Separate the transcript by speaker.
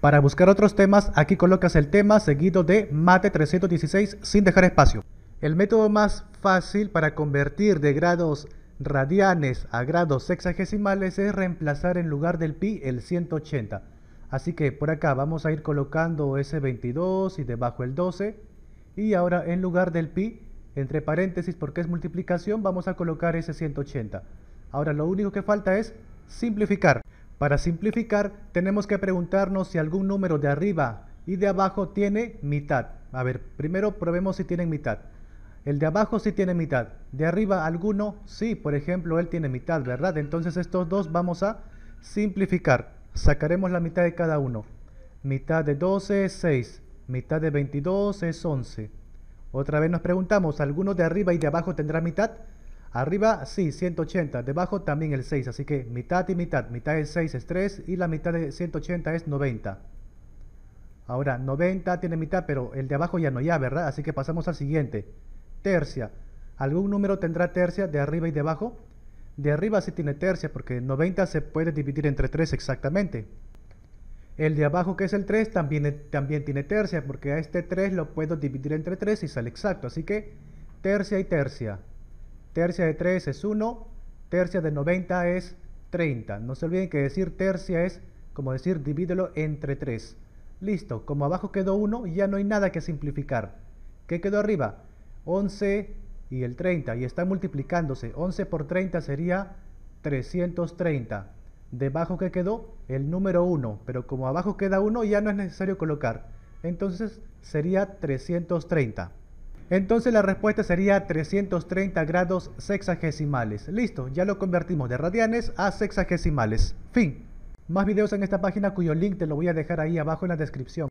Speaker 1: Para buscar otros temas, aquí colocas el tema seguido de Mate 316 sin dejar espacio. El método más fácil para convertir de grados radianes a grados sexagesimales es reemplazar en lugar del pi el 180. Así que por acá vamos a ir colocando ese 22 y debajo el 12. Y ahora en lugar del pi, entre paréntesis porque es multiplicación, vamos a colocar ese 180. Ahora lo único que falta es simplificar. Para simplificar, tenemos que preguntarnos si algún número de arriba y de abajo tiene mitad. A ver, primero probemos si tienen mitad. El de abajo sí tiene mitad. De arriba alguno, sí, por ejemplo, él tiene mitad, ¿verdad? Entonces estos dos vamos a simplificar. Sacaremos la mitad de cada uno. Mitad de 12 es 6. Mitad de 22 es 11. Otra vez nos preguntamos, ¿alguno de arriba y de abajo tendrá mitad? Arriba, sí, 180. Debajo también el 6. Así que mitad y mitad. Mitad del 6 es 3 y la mitad de 180 es 90. Ahora, 90 tiene mitad, pero el de abajo ya no ya, ¿verdad? Así que pasamos al siguiente. Tercia. ¿Algún número tendrá tercia de arriba y de abajo? De arriba sí tiene tercia, porque 90 se puede dividir entre 3 exactamente. El de abajo, que es el 3, también, también tiene tercia, porque a este 3 lo puedo dividir entre 3 y sale exacto. Así que tercia y tercia tercia de 3 es 1, tercia de 90 es 30. No se olviden que decir tercia es como decir divídelo entre 3. Listo, como abajo quedó 1, ya no hay nada que simplificar. ¿Qué quedó arriba? 11 y el 30, y está multiplicándose. 11 por 30 sería 330. Debajo que quedó el número 1, pero como abajo queda 1 ya no es necesario colocar. Entonces sería 330. Entonces la respuesta sería 330 grados sexagesimales. Listo, ya lo convertimos de radianes a sexagesimales. Fin. Más videos en esta página cuyo link te lo voy a dejar ahí abajo en la descripción.